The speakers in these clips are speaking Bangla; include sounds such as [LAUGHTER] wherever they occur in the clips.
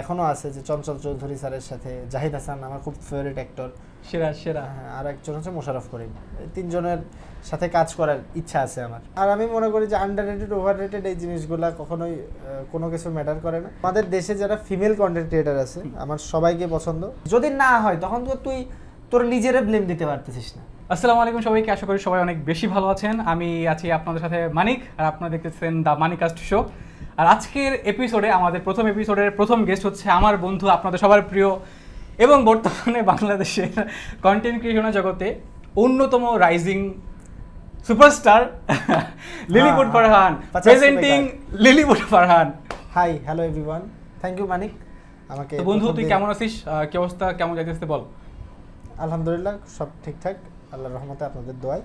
এখনো আছে যে চঞ্চল চৌধুরী স্যারের সাথে জাহিদ হাসান আমার খুব ফেভারিট অ্যাক্টর সেরা সেরা হ্যাঁ আর একজন হচ্ছে মোশারফ করিম তিনজনের সাথে কাজ করার ইচ্ছা আছে আমার আর আমি মনে করি যে আন্ডার রেটেড ওভার রেটেড এই জিনিসগুলা কখনোই কোনো কিছু ম্যাটার করে না আমাদের দেশে যারা ফিমেল কন্টেন্ট ক্রিয়েটার আছে আমার সবাইকে পছন্দ যদি না হয় তখন তো তুই তোর নিজেরে ব্লেম দিতে পারতেছিস না আসসালামু আলাইকুম সবাইকে আশা করি সবাই অনেক বেশি ভালো আছেন আমি আছি আপনাদের সাথে মানিক আর আপনারা দেখতেছেন দ্য মানিকাস্ট শো আর আজকের এপিসোডে আমাদের প্রথম এপিসোডের প্রথম গেস্ট হচ্ছে আমার বন্ধু আপনাদের সবার প্রিয় এবং বর্তমানে বাংলাদেশের কন্টেন্ট ক্রিয়েশনের জগতে অন্যতম rising superstar Lilliput Farhan presenting Lilliput Farhan hi hello everyone thank you Manik আমাকে বন্ধু তুই কেমন আছিস কি অবস্থা কেমন যাইতেছে বল আলহামদুলিল্লাহ সব ঠিকঠাক আল্লাহর রহমতে আপনাদের দোয়ায়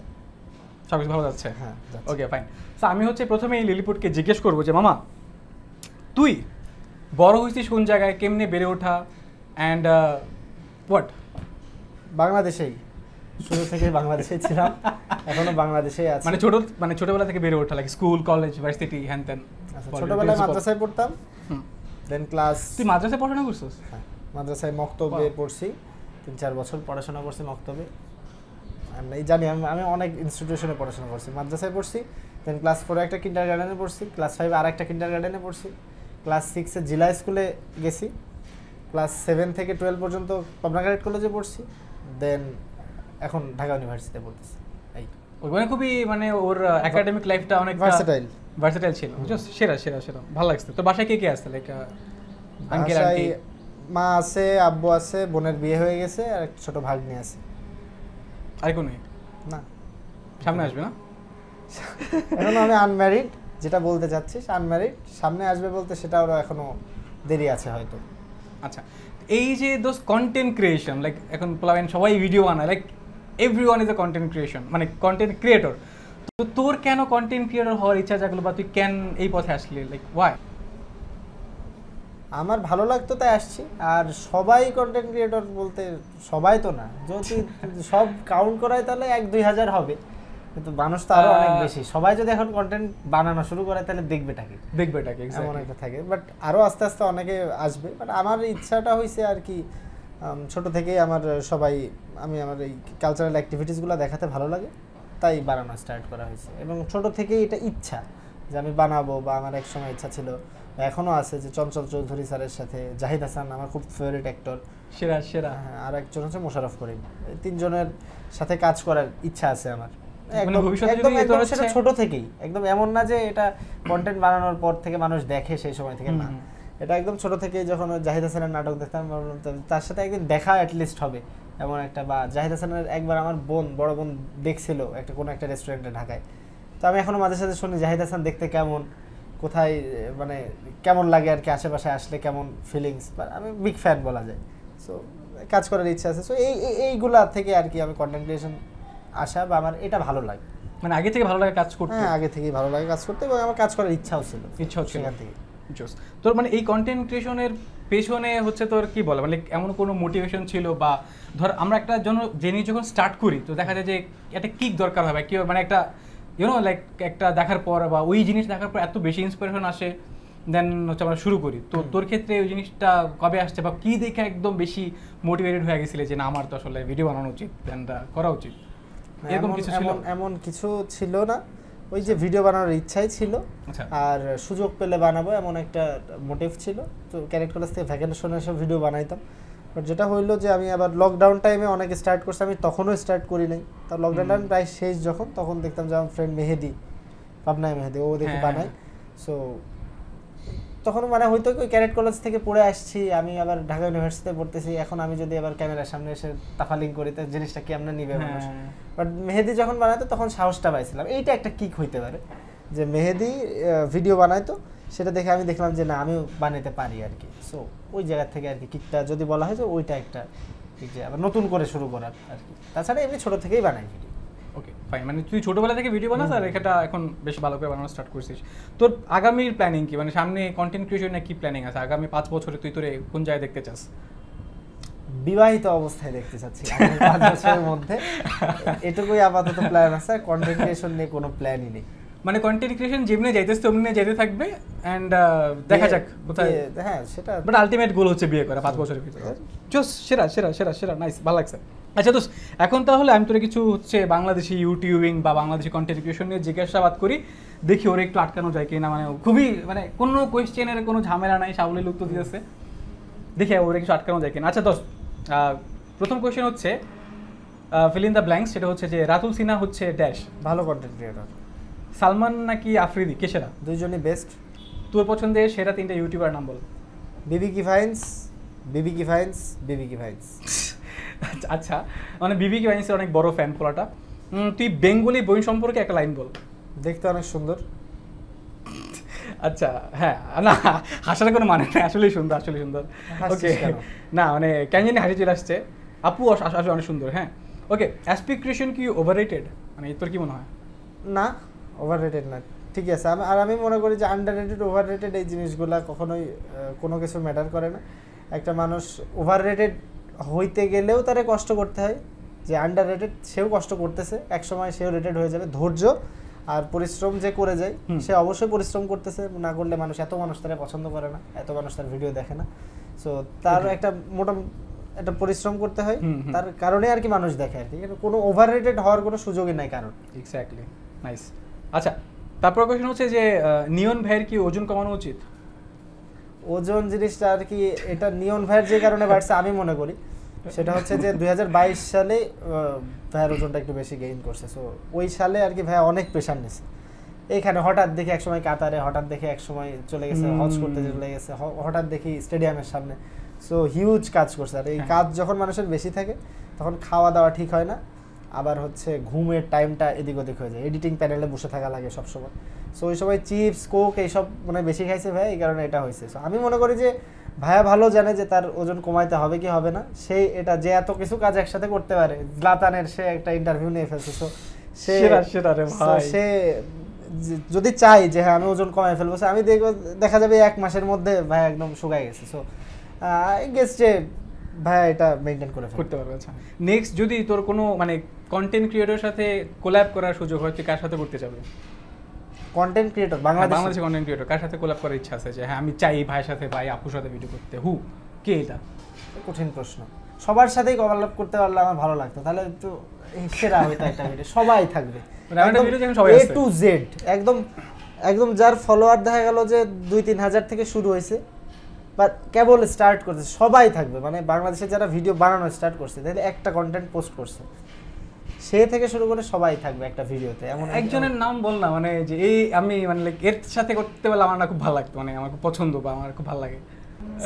সবকিছু ভালো যাচ্ছে হ্যাঁ ওকে ফাইন তো আমি হচ্ছে প্রথমে এই লিলিপুটকে জিজ্ঞেস করব যে মামা তুই বড় হয়েছিস কোন জায়গায় কেমনে বেড়ে ওঠা অ্যান্ড হোয়াট uh, বাংলাদেশেই শুরু থেকে বাংলাদেশে ছিলাম [LAUGHS] এখনো বাংলাদেশে আছি মানে ছোট মানে ছোটবেলা থেকে বেড়ে ওঠা লাইক স্কুল কলেজ ভার্সিটি হ্যান তেন ছোটবেলায় মাদ্রাসায় পড়তাম দেন ক্লাস তুই মাদ্রাসায় পড়াশোনা করছিস হ্যাঁ, মাদ্রাসায় মক্তবে পড়ছি তিন চার বছর পড়াশোনা করছি মক্তবে আমি জানি আমি আমি অনেক ইনস্টিটিউশনে পড়াশোনা করছি মাদ্রাসায় পড়ছি দেন ক্লাস ফোরে একটা কিন্ডার গার্ডেনে পড়ছি ক্লাস ফাইভে আর একটা কিন্ডার গার্ডেনে পড়ছি ক্লাস সিক্সে জিলা স্কুলে গেছি ক্লাস সেভেন থেকে টুয়েলভ পর্যন্ত পাবনা গ্রেড কলেজে পড়ছি দেন এখন ঢাকা ইউনিভার্সিটিতে পড়তেছি এই মানে খুবই মানে ওর একাডেমিক লাইফটা অনেক ভার্সেটাইল ভার্সেটাইল ছিল জাস্ট সেরা সেরা সেরা ভালো লাগছে তো বাসায় কে কে আসছে লাইক আঙ্কেল আন্টি মা আছে আব্বু আছে বোনের বিয়ে হয়ে গেছে আর ছোট ভাগ্নি আছে আর না সামনে আসবে না এখন আমি আনম্যারিড যেটা বলতে চাচ্ছিস আনম্যারিড সামনে আসবে বলতে সেটা ওরা এখনো দেরি আছে হয়তো আচ্ছা এই যে দোস কন্টেন্ট ক্রিয়েশন লাইক এখন প্লাবেন সবাই ভিডিও বানায় like everyone is a content creation মানে কন্টেন্ট ক্রিয়েটর তো তোর কেন কন্টেন্ট ক্রিয়েটর হওয়ার ইচ্ছা জাগলো বা তুই কেন এই পথে আসলি লাইক ওয়াই আমার ভালো লাগতো তাই আসছি আর সবাই কন্টেন্ট ক্রিয়েটর বলতে সবাই তো না যদি সব কাউন্ট করায় তাহলে এক দুই হাজার হবে কিন্তু মানুষ তো আরো অনেক বেশি সবাই যদি এখন কন্টেন্ট বানানো শুরু করে তাহলে দেখবে টাকে দেখবে টাকে এমন একটা থাকে বাট আরো আস্তে আস্তে অনেকে আসবে বাট আমার ইচ্ছাটা হয়েছে আর কি ছোট থেকেই আমার সবাই আমি আমার এই কালচারাল অ্যাক্টিভিটিসগুলো দেখাতে ভালো লাগে তাই বানানো স্টার্ট করা হয়েছে এবং ছোট থেকেই এটা ইচ্ছা যে আমি বানাবো বা আমার এক সময় ইচ্ছা ছিল এখনও আছে যে চঞ্চল চৌধুরী স্যারের সাথে জাহিদ হাসান আমার খুব ফেভারিট অ্যাক্টর সেরা সেরা হ্যাঁ আর একজন হচ্ছে মোশারফ করিম তিনজনের সাথে কাজ করার ইচ্ছা আছে আমার মানে ভবিষ্যতে ছোট থেকেই একদম এমন না যে এটা কন্টেন্ট বানানোর পর থেকে মানুষ দেখে সেই সময় থেকে না এটা একদম ছোট থেকে যখন জাহিদ হাসানের নাটক দেখতাম তার সাথে একদিন দেখা অ্যাটলিস্ট হবে এমন একটা বা জাহিদ হাসানের একবার আমার বোন বড় বোন দেখছিল একটা কোনো একটা রেস্টুরেন্টে ঢাকায় তো আমি এখনো মাঝে সাথে শুনি জাহিদ হাসান দেখতে কেমন কোথায় মানে কেমন লাগে আর কি আশেপাশে আসলে কেমন ফিলিংস আমি বিগ ফ্যান বলা যায় সো কাজ করার ইচ্ছা আছে সো এই এইগুলা থেকে আর কি আমি কন্টেন্ট ক্রিয়েশন আসা বা আমার এটা ভালো লাগে মানে আগে থেকে ভালো লাগে কাজ করতে হ্যাঁ আগে থেকেই ভালো লাগে কাজ করতে এবং আমার কাজ করার ইচ্ছাও ছিল ইচ্ছাও ছিল সেখান থেকে জোস তোর মানে এই কন্টেন্ট ক্রিয়েশনের পেছনে হচ্ছে তোর কি বলে মানে এমন কোনো মোটিভেশন ছিল বা ধর আমরা একটা জন্য জিনিস যখন স্টার্ট করি তো দেখা যায় যে একটা কিক দরকার হবে কি মানে একটা ইউনো লাইক একটা দেখার পর বা ওই জিনিস দেখার পর এত বেশি ইন্সপিরেশন আসে দেন হচ্ছে আমরা শুরু করি তো তোর ক্ষেত্রে ওই জিনিসটা কবে আসছে বা কী দেখে একদম বেশি মোটিভেটেড হয়ে গেছিলে যে না আমার তো আসলে ভিডিও বানানো উচিত দেন করা উচিত এরকম কিছু ছিল এমন কিছু ছিল না ওই যে ভিডিও আচ্ছা। বানানোর ইচ্ছাই ছিল আচ্ছা। আর সুযোগ পেলে বানাবো এমন একটা মোটিভ ছিল তো ক্যারেক্ট কলেজ থেকে ভ্যাকেশনের সব ভিডিও বানাইতাম বাট যেটা হইলো যে আমি আবার লকডাউন টাইমে অনেক স্টার্ট করছি আমি তখনও স্টার্ট করি নাই তার লকডাউন টাইম প্রায় শেষ যখন তখন দেখতাম যে আমার ফ্রেন্ড মেহেদি পাবনায় মেহেদি ও দেখে হ্যাঁ। বানায় সো তখন মানে হয়তো ওই ক্যারেট কলেজ থেকে পড়ে আসছি আমি আবার ঢাকা ইউনিভার্সিটিতে পড়তেছি এখন আমি যদি আবার ক্যামেরার সামনে এসে তাফালিং করি তো জিনিসটা কি আমরা নিবে মানুষ বাট হ্যাঁ। মেহেদি যখন বানাতো তখন সাহসটা পাইছিলাম এইটা একটা কিক হইতে পারে যে মেহেদি ভিডিও বানাইতো সেটা দেখে আমি দেখলাম যে না আমিও বানাতে পারি আর কি সো ওই জায়গা থেকে আর কি কিটটা যদি বলা হয় যে ওইটা একটা যে আবার নতুন করে শুরু করার আর কি তাছাড়া এমনি ছোট থেকেই বানাই ভিডিও ওকে ফাইন মানে তুই ছোটবেলা থেকে ভিডিও বানাস আর এটা এখন বেশ ভালো করে বানানো স্টার্ট করছিস তোর আগামীর প্ল্যানিং কি মানে সামনে কন্টেন্ট ক্রিয়েশনে কি প্ল্যানিং আছে আগামী পাঁচ বছরে তুই তোরে কোন জায়গায় দেখতে চাস বিবাহিত অবস্থায় দেখতে চাচ্ছি পাঁচ বছরের মধ্যে এটুকুই আপাতত প্ল্যান আছে কন্টেন্ট ক্রিয়েশন নিয়ে কোনো প্ল্যানই নেই মানে কন্টেন্ট ক্রিয়েশন যেমনি যাইতেছে তেমনি যাইতে থাকবে অ্যান্ড uh, দেখা যাক কোথায় হ্যাঁ সেটা বাট আলটিমেট গোল হচ্ছে বিয়ে করা পাঁচ বছরের ভিতরে হ্যাঁ, জোস সেরা সেরা সেরা সেরা নাইস ভালো লাগছে আচ্ছা দোস এখন তাহলে আমি তোরে কিছু হচ্ছে বাংলাদেশি ইউটিউবিং বা বাংলাদেশি কন্টেন্ট ক্রিয়েশন নিয়ে জিজ্ঞাসাবাদ করি দেখি ওর একটু আটকানো যায় কিনা মানে খুবই মানে কোনো কোয়েশ্চেনের কোনো ঝামেলা নাই সাবলি লুপ্ত দিয়েছে দেখি ওর কিছু আটকানো যায় কিনা আচ্ছা দোস প্রথম কোয়েশ্চেন হচ্ছে ফিল ইন দ্য ব্ল্যাঙ্ক সেটা হচ্ছে যে রাতুল সিনহা হচ্ছে ড্যাশ ভালো কন্টেন্ট ক্রিয়েটর সালমান নাকি আফ্রিদি কে সেরা দুইজনই বেস্ট তোর পছন্দের সেরা তিনটা ইউটিউবার নাম বল বিবি কি ফাইন্স বিবি কি ফাইন্স বিবি কি ফাইন্স আচ্ছা মানে বিবি কি ফাইন্সের অনেক বড় ফ্যান পোলাটা তুই বেঙ্গলি বই সম্পর্কে একটা লাইন বল দেখতে অনেক সুন্দর আচ্ছা হ্যাঁ না হাসার কোনো মানে নেই আসলেই সুন্দর আসলেই সুন্দর ওকে না মানে কেন জানি হাসি চলে আসছে আপু আসলে অনেক সুন্দর হ্যাঁ ওকে অ্যাসপিক্রেশন কি ওভার মানে তোর কি মনে হয় না ওভাররেটেড না ঠিক আছে আর আমি মনে করি যে আন্ডাররেটেড ওভাররেটেড এই জিনিসগুলো কখনোই কোনো কিছু ম্যাটার করে না একটা মানুষ ওভাররেটেড হইতে গেলেও তারে কষ্ট করতে হয় যে আন্ডাররেটেড সেও কষ্ট করতেছে এক সময় সেও রেটেড হয়ে যাবে ধৈর্য আর পরিশ্রম যে করে যায় সে অবশ্যই পরিশ্রম করতেছে না করলে মানুষ এত মানুষ তারা পছন্দ করে না এত মানুষ তার ভিডিও দেখে না সো তার একটা মোটা একটা পরিশ্রম করতে হয় তার কারণে আর কি মানুষ দেখে আর কি কোনো ওভার রেটেড হওয়ার কোনো সুযোগই নাই কারণ এক্স্যাক্টলি নাইস আচ্ছা তারপর কোশ্চেন হচ্ছে যে নিয়ন ভাইয়ের কি ওজন কমানো উচিত ওজন জিনিসটা আর কি এটা নিয়ন ভাইয়ের যে কারণে বাড়ছে আমি মনে করি সেটা হচ্ছে যে দুই সালে ভাইয়ের ওজনটা একটু বেশি গেইন করছে সো ওই সালে আর কি ভাইয়া অনেক প্রেশার নিছে এইখানে হঠাৎ দেখে একসময় কাতারে হঠাৎ দেখে একসময় চলে গেছে হজ করতে চলে গেছে হঠাৎ দেখি স্টেডিয়ামের সামনে সো হিউজ কাজ করছে আর এই হ্যাঁ। কাজ যখন মানুষের বেশি থাকে তখন খাওয়া দাওয়া ঠিক হয় না আবার হচ্ছে ঘুমের টাইমটা এদিক ওদিক হয়ে যায় এডিটিং প্যানেলে বসে থাকা লাগে সবসময় সো ওই সময় চিপস কোক এইসব মানে বেশি খাইছে ভাই এই কারণে এটা হয়েছে সো আমি মনে করি যে ভাইয়া ভালো জানে যে তার ওজন কমাইতে হবে কি হবে না সেই এটা যে এত কিছু কাজ একসাথে করতে পারে জ্লাতানের সে একটা ইন্টারভিউ নিয়ে ফেলছে সো সে সে যদি চাই যে হ্যাঁ আমি ওজন কমাই ফেলবো আমি দেখবো দেখা যাবে এক মাসের মধ্যে ভাই একদম শুকাই গেছে সো আই গেস যে ভাই এটা মেইনটেইন করে করতে পারবে আচ্ছা নেক্সট যদি তোর কোনো মানে কন্টেন্ট ক্রিয়েটরের সাথে কোলাব করার সুযোগ হয় তুই কার সাথে করতে যাবে কন্টেন্ট ক্রিয়েটর বাংলাদেশ বাংলাদেশে কন্টেন্ট ক্রিয়েটর কার সাথে কোলাব করার ইচ্ছা আছে যে হ্যাঁ আমি চাই এই ভাইয়ের সাথে ভাই আপুর সাথে ভিডিও করতে হু কে এটা কঠিন প্রশ্ন সবার সাথেই কোলাব করতে পারলে আমার ভালো লাগতো তাহলে একটু সেরা হইতো একটা ভিডিও সবাই থাকবে এ টু জেড একদম একদম যার ফলোয়ার দেখা গেল যে দুই তিন হাজার থেকে শুরু হয়েছে বা কেবল স্টার্ট করছে সবাই থাকবে মানে বাংলাদেশে যারা ভিডিও বানানো স্টার্ট করছে তাহলে একটা কন্টেন্ট পোস্ট করছে সে থেকে শুরু করে সবাই থাকবে একটা ভিডিওতে এমন একজনের নাম বল না মানে যে এই আমি মানে এর সাথে করতে পারলে আমার না খুব ভালো লাগতো মানে আমার খুব পছন্দ বা আমার খুব ভালো লাগে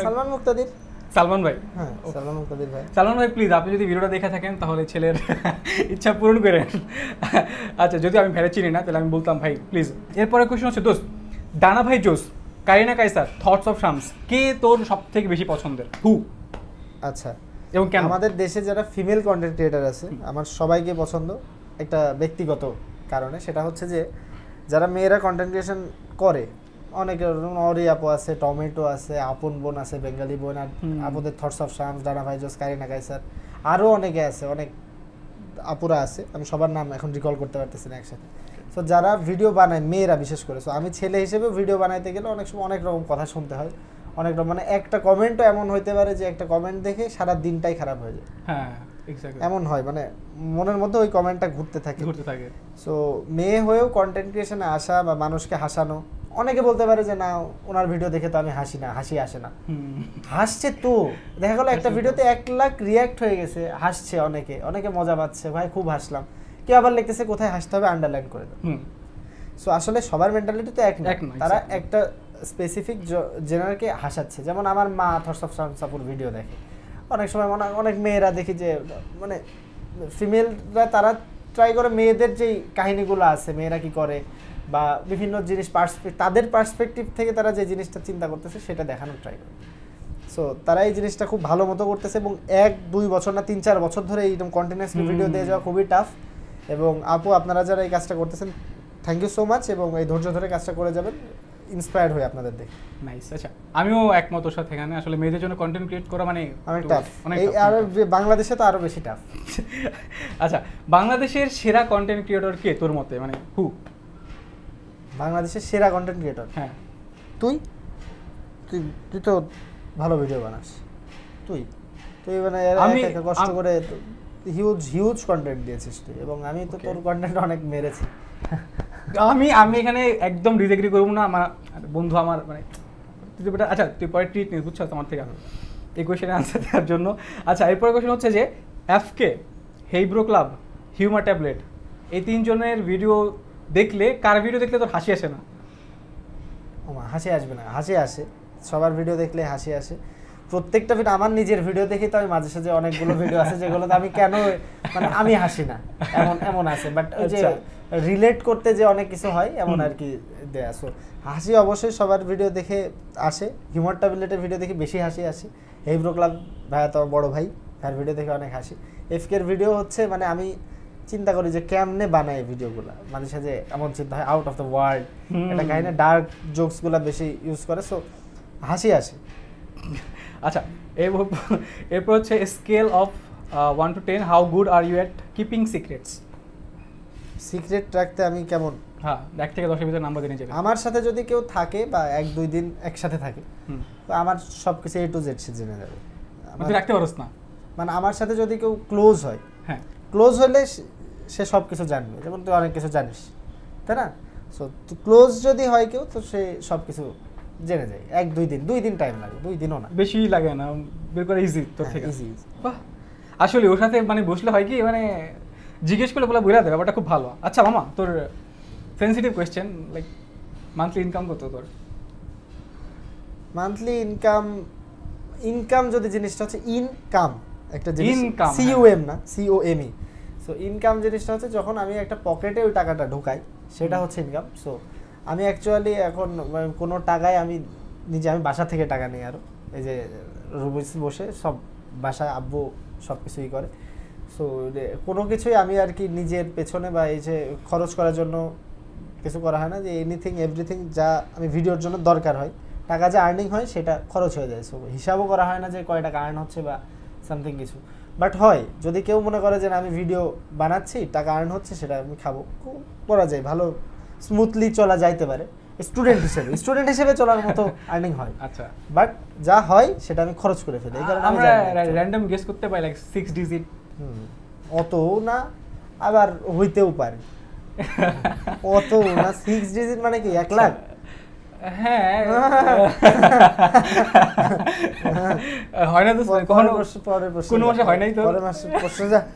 সালমান মুক্তাদির সালমান ভাই হ্যাঁ সালমান মুক্তাদির ভাই সালমান ভাই প্লিজ আপনি যদি ভিডিওটা দেখে থাকেন তাহলে ছেলের ইচ্ছা পূরণ করেন আচ্ছা যদি আমি ফেরে চিনি না তাহলে আমি বলতাম ভাই প্লিজ এরপরে কোশ্চেন হচ্ছে দোস্ত দানা ভাই জোশ কারিনা কাইসার থটস অফ শামস কে তোর সব থেকে বেশি পছন্দের হু আচ্ছা এবং কেন আমাদের দেশে যারা ফিমেল কন্টেন্ট ক্রিয়েটার আছে আমার সবাইকে পছন্দ একটা ব্যক্তিগত কারণে সেটা হচ্ছে যে যারা মেয়েরা কন্টেন্ট ক্রিয়েশন করে অনেক অরি আপু আছে টমেটো আছে আপন বোন আছে বেঙ্গালি বোন আর আপুদের থটস অফ শামস ডানা ভাইজস কারিনা কাইসার আরও অনেকে আছে অনেক আপুরা আছে আমি সবার নাম এখন রিকল করতে পারতেছি না একসাথে সো যারা ভিডিও বানায় মেয়েরা বিশেষ করে সো আমি ছেলে হিসেবে ভিডিও বানাইতে গেলে অনেক সময় অনেক রকম কথা শুনতে হয় অনেক রকম মানে একটা কমেন্টও এমন হইতে পারে যে একটা কমেন্ট দেখে সারা দিনটাই খারাপ হয়ে যায় হ্যাঁ এমন হয় মানে মনের মধ্যে ওই কমেন্টটা ঘুরতে থাকে ঘুরতে থাকে সো মেয়ে হয়েও কন্টেন্ট ক্রিয়েশনে আসা বা মানুষকে হাসানো অনেকে বলতে পারে যে না ওনার ভিডিও দেখে তো আমি হাসি না হাসি আসে না হাসছে তো দেখা গেলো একটা ভিডিওতে এক লাখ রিয়াক্ট হয়ে গেছে হাসছে অনেকে অনেকে মজা পাচ্ছে ভাই খুব হাসলাম কেউ আবার লিখতেছে কোথায় হাসতে হবে আন্ডারলাইন করে দাও সো আসলে সবার মেন্টালিটি তো এক না তারা একটা স্পেসিফিক জেনারকে হাসাচ্ছে যেমন আমার মা থর্স অফ ভিডিও দেখে অনেক সময় মনে অনেক মেয়েরা দেখি যে মানে ফিমেলরা তারা ট্রাই করে মেয়েদের যেই কাহিনীগুলো আছে মেয়েরা কি করে বা বিভিন্ন জিনিস পার্সপেক্ট তাদের পার্সপেক্টিভ থেকে তারা যে জিনিসটা চিন্তা করতেছে সেটা দেখানোর ট্রাই করে সো তারা এই জিনিসটা খুব ভালো মতো করতেছে এবং এক দুই বছর না তিন চার বছর ধরে এইরকম কন্টিনিউসলি ভিডিও দিয়ে যাওয়া খুবই টাফ এবং আপু আপনারা যারা এই কাজটা করতেছেন থ্যাংক ইউ সো মাচ এবং এই ধৈর্য ধরে কাজটা করে যাবেন ইন্সপায়ার্ড হই আপনাদের দেখে নাইস আচ্ছা আমিও একমত ওর সাথে এখানে আসলে মেয়েদের জন্য কন্টেন্ট ক্রিয়েট করা মানে অনেক টাফ এই আর বাংলাদেশে তো আরো বেশি টাফ [LAUGHS] আচ্ছা বাংলাদেশের সেরা কন্টেন্ট ক্রিয়েটর কে তোর মতে মানে হু বাংলাদেশের সেরা কন্টেন্ট ক্রিয়েটর হ্যাঁ তুই তুই তুই তো ভালো ভিডিও বানাস তুই তুই মানে আমি কষ্ট করে হিউজ হিউজ কন্টেন্ট দিয়েছিস তুই এবং আমি তো তোর কন্টেন্ট অনেক মেরেছি আমি আমি এখানে একদম ডিজেগ্রি করবো না আমার বন্ধু আমার মানে তুই আচ্ছা তুই পরে ট্রিট নিস বুঝছো তোমার থেকে আসবে এই কোয়েশ্চেনের আনসার দেওয়ার জন্য আচ্ছা এরপরে কোয়েশন হচ্ছে যে এফকে হেইব্রো ক্লাব হিউমা ট্যাবলেট এই তিনজনের ভিডিও দেখলে কার ভিডিও দেখলে তোর হাসি আসে না হাসি আসবে না হাসি আসে সবার ভিডিও দেখলে হাসি আসে প্রত্যেকটা ভিডিও আমার নিজের ভিডিও দেখি তো আমি মাঝে সাঝে অনেকগুলো ভিডিও আছে যেগুলোতে আমি কেন মানে আমি হাসি না এমন এমন আছে বাট ওই যে রিলেট আচ্ছা। করতে যে অনেক কিছু হয় এমন আর কি দেয়া সো হাসি অবশ্যই সবার ভিডিও দেখে আসে হিউমার ট্যাবলেটের ভিডিও দেখে বেশি হাসি আসে হেব্রো ক্লাব ভাইয়া তো বড় ভাই তার ভিডিও দেখে অনেক হাসি এফকের ভিডিও হচ্ছে মানে আমি চিন্তা করি যে কেমনে বানায় ভিডিওগুলো মানে সাথে এমন চিন্তা হয় আউট অফ দ্য ওয়ার্ল্ড এটা কাহিনী ডার্ক জোকসগুলো বেশি ইউজ করে সো হাসি আসে আচ্ছা এরপর হচ্ছে scale of one to ten how good are you at keeping secrets secret রাখতে আমি কেমন হ্যাঁ এক থেকে দশের ভিতরে নাম্বার দিনে যাবে আমার সাথে যদি কেউ থাকে বা এক দুই দিন একসাথে থাকে তো আমার সব কিছু এ টু জেড সে জেনে যাবে মানে তুই রাখতে পারোস না মানে আমার সাথে যদি কেউ ক্লোজ হয় হ্যাঁ ক্লোজ হলে সে সব কিছু জানবে যেমন তুই অনেক কিছু জানিস তাই না সো ক্লোজ যদি হয় কেউ তো সে সব কিছু জেনে যাই এক দুই দিন দুই দিন টাইম লাগে দুই দিনও না বেশি লাগে না বের করা ইজি তোর হ্যাঁ, থেকে ইজি বাহ আসলে ওর সাথে মানে বসলে হয় কি মানে জিজ্ঞেস করলে বলে বুঝা দেবে ব্যাপারটা খুব ভালো আচ্ছা মামা তোর sensitive question like monthly income কত তোর মান্থলি ইনকাম ইনকাম যদি জিনিসটা হচ্ছে ইনকাম একটা জিনিস ইনকাম হ্যাঁ। সিওএম না সিওএম ই সো ইনকাম জিনিসটা হচ্ছে যখন আমি একটা পকেটে ওই টাকাটা ঢুকাই সেটা হচ্ছে ইনকাম সো আমি অ্যাকচুয়ালি এখন মানে কোনো টাকায় আমি নিজে আমি বাসা থেকে টাকা নিই আরও এই যে রুবিস বসে সব বাসা আব্বু সব কিছুই করে সো কোনো কিছুই আমি আর কি নিজের পেছনে বা এই যে খরচ করার জন্য কিছু করা হয় না যে এনিথিং এভরিথিং যা আমি ভিডিওর জন্য দরকার হয় টাকা যা আর্নিং হয় সেটা খরচ হয়ে যায় সো হিসাবও করা হয় না যে কয় টাকা আর্ন হচ্ছে বা সামথিং কিছু বাট হয় যদি কেউ মনে করে যে না আমি ভিডিও বানাচ্ছি টাকা আর্ন হচ্ছে সেটা আমি খাবো করা যায় ভালো স্মুথলি চলা যাইতে পারে স্টুডেন্ট হিসেবে স্টুডেন্ট হিসেবে চলার মতো আর্নিং হয় আচ্ছা বাট যা হয় সেটা আমি খরচ করে ফেলি কারণে আমরা র্যান্ডম গেস করতে পারি লাইক 6 ডিজিট অত না আবার হইতেও পারে অত না 6 ডিজিট মানে কি 1 লাখ হ্যাঁ [LAUGHS] হয় না তো পরে কোন মাসে হয় নাই তো পরে মাসে প্রশ্ন যা [LAUGHS]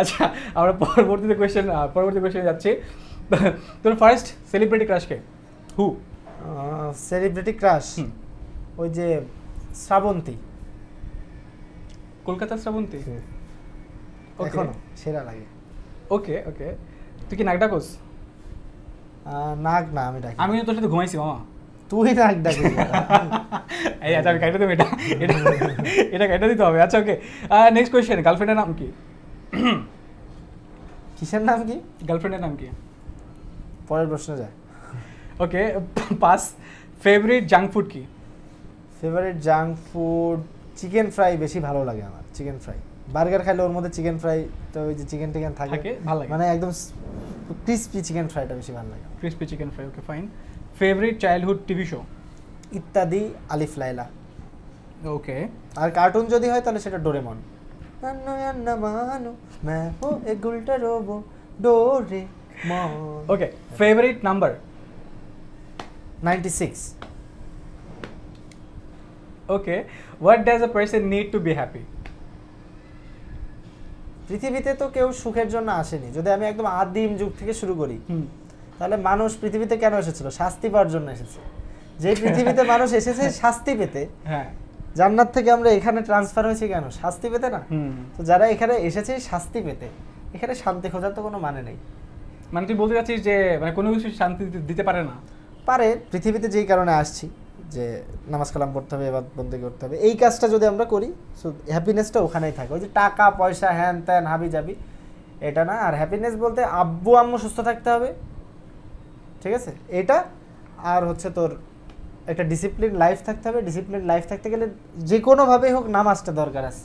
আচ্ছা আমরা পরবর্তীতে কোয়েশ্চেন পরবর্তী যাচ্ছি তোর first celebrity who celebrity crush ওই যে শ্রাবন্তী কলকাতা শ্রাবন্তী এখনো সেরা লাগে ওকে ওকে তুই কি নাক ডাকোস নাক না আমি ডাকি আমি তোর সাথে ঘুমাইছি মামা তুই নাক ডাকিস [LAUGHS] এই আচ্ছা আমি দেবো এটা এটা এটা দিতে হবে আচ্ছা ওকে নেক্সট কোয়েশ্চেন গার্লফ্রেন্ডের নাম কি কিসের নাম কি গার্লফ্রেন্ডের নাম কি পরের প্রশ্ন যায় okay pass favourite junk food কি favourite junk food chicken fry বেশি ভালো লাগে আমার চিকেন ফ্রাই বার্গার খাইলে ওর মধ্যে চিকেন ফ্রাই তো ওই যে চিকেন টিকেন থাকে ভালো লাগে মানে একদম ক্রিসপি চিকেন ফ্রাইটা বেশি ভালো লাগে crispy chicken fry okay fine favourite childhood TV show ইত্যাদি আলিফ লাইলা ওকে আর কার্টুন যদি হয় তাহলে সেটা ডোরেমন अन्नो अन्ना मानो मैं वो एक उल्टा रोबो Doraemon okay favourite number 96 okay what does a person need to be happy পৃথিবীতে তো কেউ সুখের জন্য আসেনি যদি আমি একদম আদিম যুগ থেকে শুরু করি তাহলে মানুষ পৃথিবীতে কেন এসেছিল শাস্তি পাওয়ার জন্য এসেছে যে পৃথিবীতে [LAUGHS] মানুষ এসেছে শাস্তি পেতে হ্যাঁ জান্নাত থেকে আমরা এখানে ট্রান্সফার হয়েছি কেন শাস্তি পেতে না তো যারা এখানে এসেছে শাস্তি পেতে এখানে শান্তি খোঁজার তো কোনো মানে নেই মানে তুই বলতে চাচ্ছিস যে মানে কোনো কিছু শান্তি দিতে পারে না পারে পৃথিবীতে যেই কারণে আসছি যে নামাজ কালাম করতে হবে এবার বন্দি করতে হবে এই কাজটা যদি আমরা করি সো হ্যাপিনেসটা ওখানেই থাকে ওই যে টাকা পয়সা হ্যান ত্যান হাবি যাবি এটা না আর হ্যাপিনেস বলতে আব্বু আম্মু সুস্থ থাকতে হবে ঠিক আছে এটা আর হচ্ছে তোর একটা ডিসিপ্লিন লাইফ থাকতে হবে ডিসিপ্লিন লাইফ থাকতে গেলে যে কোনোভাবেই হোক নামাজটা দরকার আছে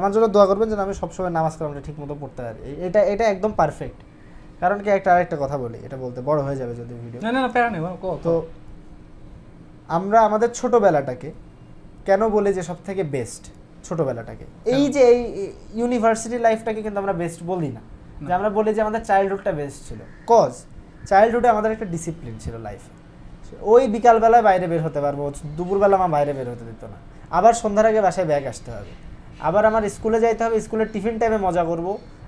আমার জন্য দোয়া করবেন যেন আমি সবসময় নামাজ কালামটা ঠিক মতো পড়তে পারি এটা এটা একদম পারফেক্ট কারণ কি একটা আরেকটা কথা বলি এটা বলতে বড় হয়ে যাবে যদি ভিডিও না না প্যারা নেই তো আমরা আমাদের ছোটোবেলাটাকে কেন বলি যে সব থেকে বেস্ট ছোটোবেলাটাকে এই যে এই ইউনিভার্সিটি লাইফটাকে কিন্তু আমরা বেস্ট বলি না যে আমরা বলি যে আমাদের চাইল্ডহুডটা বেস্ট ছিল কজ চাইল্ডহুডে আমাদের একটা ডিসিপ্লিন ছিল লাইফে ওই বিকালবেলায় বাইরে বের হতে পারবো দুপুরবেলা আমার বাইরে বের হতে দিত না আবার সন্ধ্যার আগে বাসায় ব্যাগ আসতে হবে আবার আমার স্কুলে যাইতে হবে স্কুলের টিফিন টাইমে মজা করব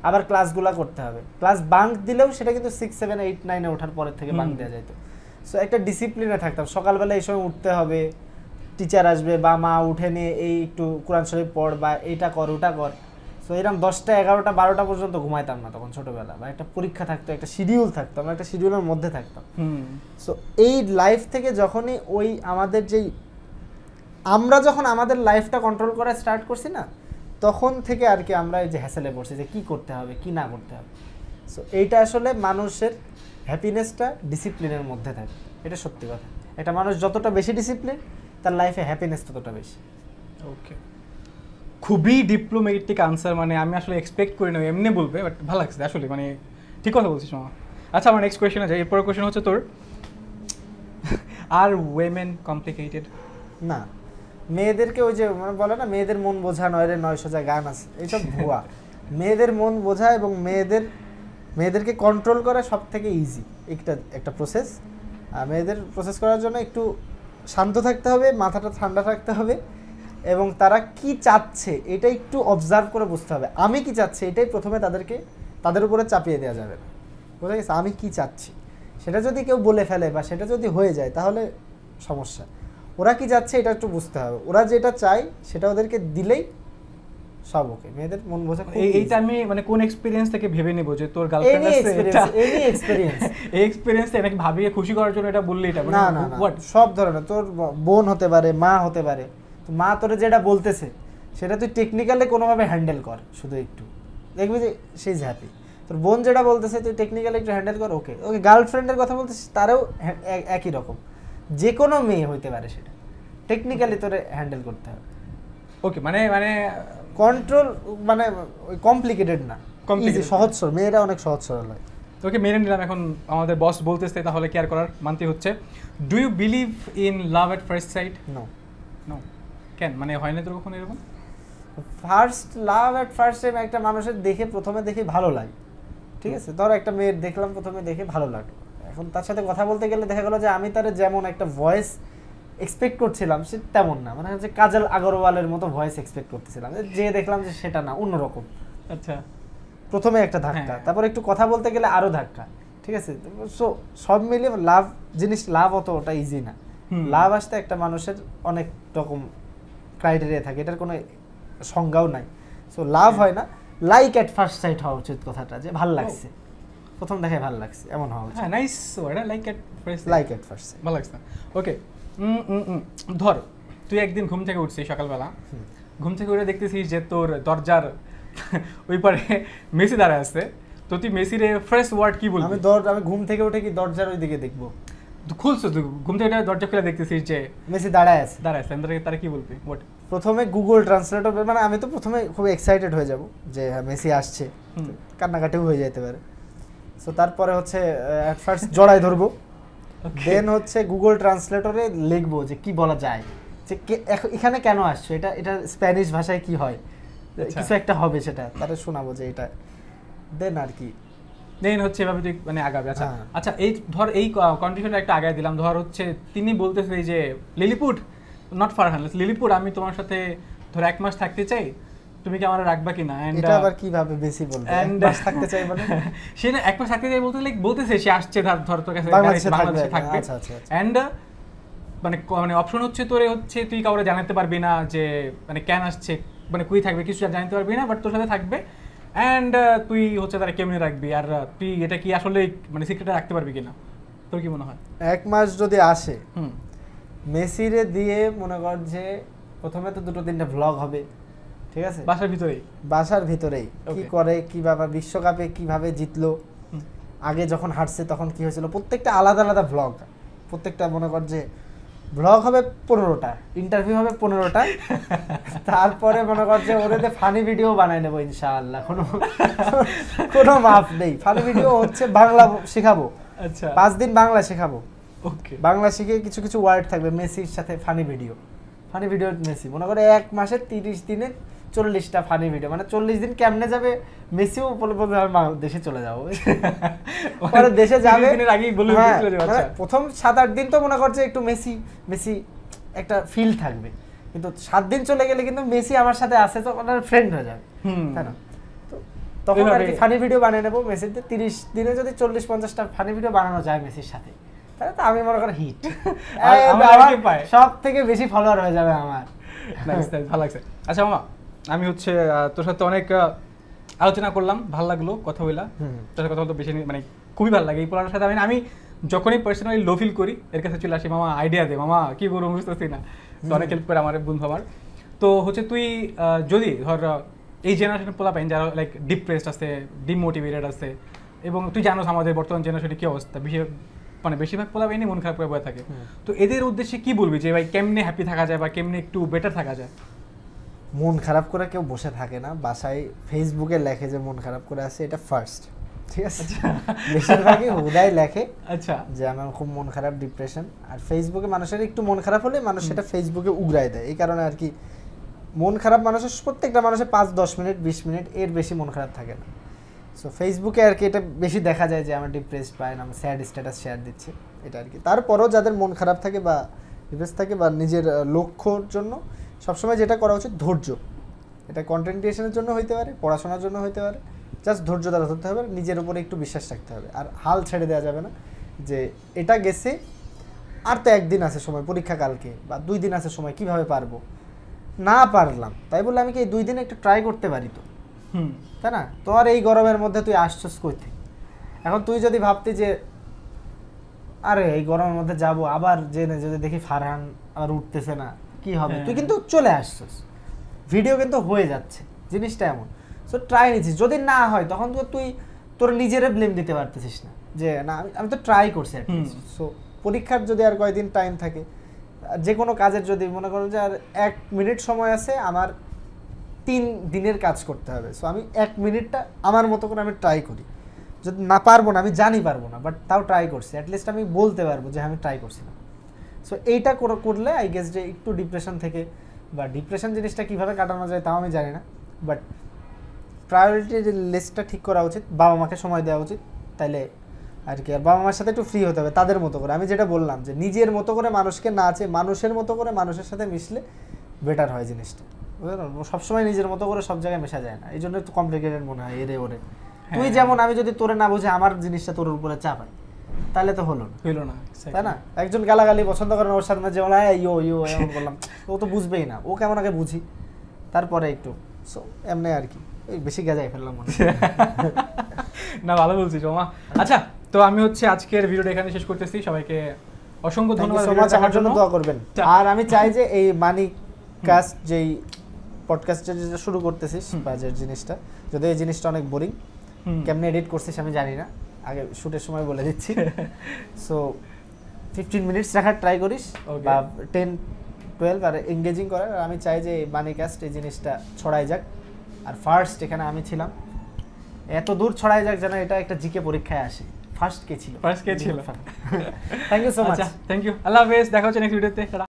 আবার ক্লাসগুলো করতে হবে ক্লাস বাঙ্ক দিলেও সেটা কিন্তু সিক্স সেভেন এইট নাইনে ওঠার পরের থেকে বাঙ্ক দেওয়া যাইতো সো একটা ডিসিপ্লিনে থাকতাম সকালবেলা এই সময় উঠতে হবে টিচার আসবে বা মা উঠে নিয়ে এই একটু কোরআন শরীফ পড় বা এইটা কর ওটা কর সো এরকম দশটা এগারোটা বারোটা পর্যন্ত ঘুমাইতাম না তখন ছোটবেলা বা একটা পরীক্ষা থাকতো একটা শিডিউল থাকতো আমরা একটা শিডিউলের মধ্যে থাকতাম সো এই লাইফ থেকে যখনই ওই আমাদের যেই আমরা যখন আমাদের লাইফটা কন্ট্রোল করা স্টার্ট করছি না তখন থেকে আর কি আমরা এই যে হ্যাসেলে পড়ছি যে কী করতে হবে কি না করতে হবে সো এইটা আসলে মানুষের হ্যাপিনেসটা ডিসিপ্লিনের মধ্যে থাকে এটা সত্যি কথা এটা মানুষ যতটা বেশি ডিসিপ্লিন তার লাইফে হ্যাপিনেস ততটা বেশি ওকে খুবই ডিপ্লোমেটিক আনসার মানে আমি আসলে এক্সপেক্ট করি না এমনি বলবে বাট ভালো লাগছে আসলে মানে ঠিক কথা বলছিস মামা আচ্ছা আমার নেক্সট কোয়েশ্চেন আছে এরপর কোয়েশ্চেন হচ্ছে তোর আর ওয়েমেন কমপ্লিকেটেড না মেয়েদেরকে ওই যে মানে বলে না মেয়েদের মন বোঝা নয় রে নয় সোজা গান আছে এইসব ভুয়া [LAUGHS] মেয়েদের মন বোঝা এবং মেয়েদের মেয়েদেরকে কন্ট্রোল করা সব থেকে ইজি একটা একটা প্রসেস আর মেয়েদের প্রসেস করার জন্য একটু শান্ত থাকতে হবে মাথাটা ঠান্ডা রাখতে হবে এবং তারা কি চাচ্ছে এটা একটু অবজার্ভ করে বুঝতে হবে আমি কি চাচ্ছি এটাই প্রথমে তাদেরকে তাদের উপরে চাপিয়ে দেওয়া যাবে না গেছে আমি কি চাচ্ছি সেটা যদি কেউ বলে ফেলে বা সেটা যদি হয়ে যায় তাহলে সমস্যা ওরা কি যাচ্ছে এটা একটু বুঝতে হবে ওরা যেটা চায় সেটা ওদেরকে দিলেই সব ওকে মেয়েদের মন বোঝা এইটা আমি মানে কোন এক্সপিরিয়েন্স থেকে ভেবে নেবো যে তোর গার্লফ্রেন্ড এক্সপিরিয়েন্স এটা [LAUGHS] ভাবিয়ে খুশি করার জন্য এটা বললি এটা মানে না না সব ধরনের তোর বোন হতে পারে মা হতে পারে মা তোরে যেটা বলতেছে সেটা তুই টেকনিক্যালি কোনোভাবে হ্যান্ডেল কর শুধু একটু দেখবি যে সে ইজ হ্যাপি তোর বোন যেটা বলতেছে তুই টেকনিক্যালি একটু হ্যান্ডেল কর ওকে ওকে গার্লফ্রেন্ডের কথা বলতেছে তারও হ্যাঁ, একই রকম যে কোনো মেয়ে হইতে পারে সেটা টেকনিক্যালি তোরে হ্যান্ডেল করতে হবে ওকে মানে মানে কন্ট্রোল মানে কমপ্লিকেটেড না সহজ সরল মেয়েরা অনেক সহজ সরল হয় তোকে মেনে নিলাম এখন আমাদের বস বলতেছে তাহলে কেয়ার করার মানতে হচ্ছে do you believe in love at first sight no no কেন মানে হয় না তোর কখনো এরকম first love at first time একটা মানুষের দেখে প্রথমে দেখে ভালো লাগে ঠিক আছে ধরো একটা মেয়ের দেখলাম প্রথমে দেখে ভালো লাগলো এখন তার সাথে কথা বলতে গেলে দেখা গেলো যে আমি তার যেমন একটা ভয়েস এক্সপেক্ট করছিলাম সে তেমন না মানে যে কাজল আগরওয়ালের মতো ভয়েস এক্সপেক্ট করতেছিলাম যে দেখলাম যে সেটা না অন্যরকম আচ্ছা প্রথমে একটা ধাক্কা হ্যাঁ। তারপর একটু কথা বলতে গেলে আরও ধাক্কা ঠিক আছে সো সব মিলিয়ে লাভ জিনিস লাভ অত ওটা ইজি না লাভ আসতে একটা মানুষের অনেক রকম ক্রাইটেরিয়া থাকে এটার কোনো সংজ্ঞাও নাই সো লাভ হ্যাঁ। হয় না লাইক অ্যাট ফার্স্ট সাইট হওয়া উচিত কথাটা যে ভাল oh। লাগছে প্রথম দেখায় ভাল লাগছে এমন হওয়া উচিত হ্যাঁ nice word like at first like at first sight ভালো লাগছে ওকে ধর তুই একদিন ঘুম থেকে উঠছিস সকালবেলা ঘুম থেকে উঠে দেখতেছিস যে তোর দরজার [LAUGHS] ওই পারে মেসি দাঁড়ায় আছে তো তুই মেসিরে ফ্রেশ ওয়ার্ড কি বলবি আমি দর আমি ঘুম থেকে উঠে কি দরজার ওই দিকে দেখবো খুলছো তো ঘুম থেকে দরজা খুলে দেখতেছিস যে মেসি দাঁড়ায় আছে দাঁড়ায় আছে তারা কি বলবে হোয়াট প্রথমে গুগল ট্রান্সলেটর মানে আমি তো প্রথমে খুব এক্সাইটেড হয়ে যাব যে হ্যাঁ, মেসি আসছে কান্নাকাটিও হয়ে যেতে পারে সো তারপরে হচ্ছে অ্যাট ফার্স্ট জড়াই ধরবো দেন হচ্ছে গুগল ট্রান্সলেটরে লিখবো যে কি বলা যায় যে এখানে কেন আসছো এটা এটা স্প্যানিশ ভাষায় কি হয় আচ্ছা। কিছু একটা হবে সেটা তারা শোনাবো যে এটা দেন আর কি দেন হচ্ছে এভাবে তুই মানে আচ্ছা হ্যাঁ। আচ্ছা এই ধর এই কন্ডিশনটা একটা আগায় দিলাম ধর হচ্ছে তিনি বলতেছে যে লিলিপুট নট লিলিপুট আমি তোমার সাথে ধর এক মাস থাকতে চাই তুমি কি আমার রাখবা এটা uh, আবার কিভাবে বেশি বলবে এন্ড থাকতে চাই বলে [LAUGHS] সে না এক মাস থাকতে চাই বলতে লাইক বলতেছে সে আসছে ধর ধর তোর কাছে বাংলাদেশে থাকবে এন্ড আচ্ছা, আচ্ছা, আচ্ছা। uh, মানে মানে অপশন হচ্ছে তোরে হচ্ছে তুই কাউরে জানাতে পারবি না যে মানে কেন আসছে মানে কুই থাকবে কিছু জানতে পারবি না বাট তোর সাথে থাকবে অ্যান্ড uh, তুই হচ্ছে তারা কেমনে রাখবি আর তুই এটা কি আসলে মানে সিক্রেটে রাখতে পারবি কিনা তোর কি মনে হয় এক মাস যদি আসে মেসিরে দিয়ে মনে কর যে প্রথমে তো দুটো তিনটা ভ্লগ হবে ঠিক আছে বাসার ভিতরেই বাসার ভিতরেই কি করে কি বাবা বিশ্বকাপে কিভাবে জিতলো আগে যখন হারছে তখন কি হয়েছিল প্রত্যেকটা আলাদা আলাদা ভ্লগ প্রত্যেকটা মনে কর যে ব্লগ হবে পনেরোটা ইন্টারভিউ হবে পনেরোটা [LAUGHS] তারপরে মনে করছে ওদের ফানি ভিডিও বানাই নেবো ইনশাআল্লাহ কোনো কোনো মাপ নেই ফানি ভিডিও হচ্ছে বাংলা শেখাবো আচ্ছা পাঁচ দিন বাংলা শেখাবো ওকে বাংলা শিখে কিছু কিছু ওয়ার্ড থাকবে মেসির সাথে funny video funny video Messi মনে করে এক মাসে তিরিশ দিনে চল্লিশটা ফানি ভিডিও মানে চল্লিশ দিন কেমনে যাবে মেসিও উপলব্ধ দেশে চলে যাবো দেশে যাবে হ্যাঁ, মানে আচ্ছা। প্রথম সাত আট দিন তো মনে করছে একটু মেসি মেসি একটা ফিল থাকবে কিন্তু সাত দিন চলে গেলে কিন্তু মেসি আমার সাথে আসে তো ওনার মানে ফ্রেন্ড হয়ে যাবে তখন আর কি ফানি ভিডিও বানিয়ে নেবো মেসির তিরিশ দিনে যদি চল্লিশ পঞ্চাশটা ফানি ভিডিও বানানো যায় মেসির সাথে তাহলে তো আমি মনে করি হিট সব থেকে বেশি ফলোয়ার হয়ে যাবে আমার ভালো লাগছে আচ্ছা মামা আমি হচ্ছে তোর সাথে অনেক আলোচনা করলাম ভাল লাগলো কথা হইলা তোর সাথে কথা বলতে বেশি মানে খুবই ভালো লাগে এই পোলার সাথে আমি আমি যখনই পার্সোনালি লো ফিল করি এর কাছে চলে আসি মামা আইডিয়া দে মামা কি করবো বুঝতেছি না অনেক হেল্প করে আমার বন্ধু আমার তো হচ্ছে তুই যদি ধর এই জেনারেশনের পোলা পাইন যারা লাইক ডিপ্রেসড আছে ডিমোটিভেটেড আছে এবং তুই জানোস আমাদের বর্তমান জেনারেশনে কী অবস্থা বিশেষ মানে বেশিরভাগ পোলা পাইনি মন খারাপ করে বয়ে থাকে তো এদের উদ্দেশ্যে কি বলবি যে ভাই কেমনে হ্যাপি থাকা যায় বা কেমনে একটু বেটার থাকা যায় মন খারাপ করে কেউ বসে থাকে না বাসায় ফেসবুকে লেখে যে মন খারাপ করে আছে এটা ফার্স্ট ঠিক আছে আচ্ছা। বেশিরভাগই হুদায় লেখে আচ্ছা যে আমার খুব মন খারাপ ডিপ্রেশন আর ফেসবুকে মানুষের একটু মন খারাপ হলে মানুষ সেটা ফেসবুকে উগরায় দেয় এই কারণে আর কি মন খারাপ মানুষের প্রত্যেকটা মানুষের পাঁচ দশ মিনিট বিশ মিনিট এর বেশি মন খারাপ থাকে না সো ফেসবুকে আর কি এটা বেশি দেখা যায় যে আমার ডিপ্রেসড পায় না আমার স্যাড স্ট্যাটাস শেয়ার দিচ্ছে এটা আর কি তারপরেও যাদের মন খারাপ থাকে বা ডিপ্রেস থাকে বা নিজের লক্ষ্যর জন্য সবসময় যেটা করা উচিত ধৈর্য এটা কন্টেন্ট ক্রিয়েশনের জন্য হইতে পারে পড়াশোনার জন্য হইতে পারে জাস্ট ধৈর্য দ্বারা ধরতে হবে নিজের উপরে একটু বিশ্বাস রাখতে হবে আর হাল ছেড়ে দেওয়া যাবে না যে এটা গেছে আর তো একদিন আছে সময় পরীক্ষা কালকে বা দুই দিন আছে সময় কিভাবে পারবো না পারলাম তাই বলে আমি কি দুই দিন একটু ট্রাই করতে পারি তো তাই না তোর এই গরমের মধ্যে তুই আশ্বাস করতে এখন তুই যদি ভাবতি যে আরে এই গরমের মধ্যে যাব আবার জেনে যদি দেখি ফারহান আর উঠতেছে না কি হবে হ্যাঁ। তুই কিন্তু চলে আসছিস ভিডিও কিন্তু হয়ে যাচ্ছে জিনিসটা এমন সো ট্রাই নিচ্ছিস যদি না হয় তখন তো তুই তোর নিজেরে ব্লেম দিতে পারতেছিস না যে না আমি তো ট্রাই করছি সো পরীক্ষার যদি আর কয়েকদিন টাইম থাকে যে কোনো কাজের যদি মনে করো যে আর এক মিনিট সময় আছে আমার তিন দিনের কাজ করতে হবে সো আমি এক মিনিটটা আমার মতো করে আমি ট্রাই করি যদি না পারবো না আমি জানি পারবো না বাট তাও ট্রাই করছি অ্যাটলিস্ট আমি বলতে পারবো যে হ্যাঁ, আমি ট্রাই করছিলাম সো এইটা করলে আই গেস যে একটু ডিপ্রেশন থেকে বা ডিপ্রেশন জিনিসটা কীভাবে কাটানো যায় তাও আমি জানি না বাট প্রায়োরিটি লিস্টটা ঠিক করা উচিত বাবা মাকে সময় দেওয়া উচিত তাইলে আর কি আর বাবা মার সাথে একটু ফ্রি হতে হবে তাদের মতো করে আমি যেটা বললাম যে নিজের মতো করে মানুষকে না আছে মানুষের মতো করে মানুষের সাথে মিশলে বেটার হয় জিনিসটা সবসময় নিজের মতো করে সব জায়গায় মেশা যায় না এই জন্য একটু কমপ্লিকেটেড মনে হয় এরে ওরে হ্যাঁ, তুই হ্যাঁ। যেমন আমি যদি তোরে না বুঝে আমার জিনিসটা তোর উপরে চাপাই তাহলে তো হলো না হলো না তাই না একজন গালাগালি পছন্দ করেন ওর সাথে যে যেমন ইয়ো ইয়ো এমন বললাম ও তো বুঝবেই না ও কেমন আগে বুঝি তারপরে একটু সো এমনি আর কি বেশি গেজাই ফেললাম মনে [LAUGHS] না ভালো বলছিস ওমা আচ্ছা তো আমি হচ্ছে আজকের ভিডিওটা এখানে শেষ করতেছি সবাইকে অসংখ্য ধন্যবাদ সো মাচ আমার জন্য দোয়া করবেন আর আমি চাই যে এই মানি কাজ যেই পডকাস্টটা যেটা শুরু করতেছিস বাজার জিনিসটা যদি এই জিনিসটা অনেক বোরিং কেমনে এডিট করছিস আমি জানি না আগে শ্যুটের সময় বলে দিচ্ছি সো ফিফটিন মিনিটস রাখার ট্রাই করিস বা টেন টুয়েলভ আর এঙ্গেজিং করার আমি চাই যে মানি ক্যাস্ট এই জিনিসটা ছড়াই যাক আর ফার্স্ট এখানে আমি ছিলাম এত দূর ছড়াই যাক যেন এটা একটা জিকে পরীক্ষায় আসে ফার্স্ট কে ছিল ফার্স্ট কে ছিল thank you so much thank you আল্লাহ হাফেজ দেখা হচ্ছে নেক্সট ভিডিওতে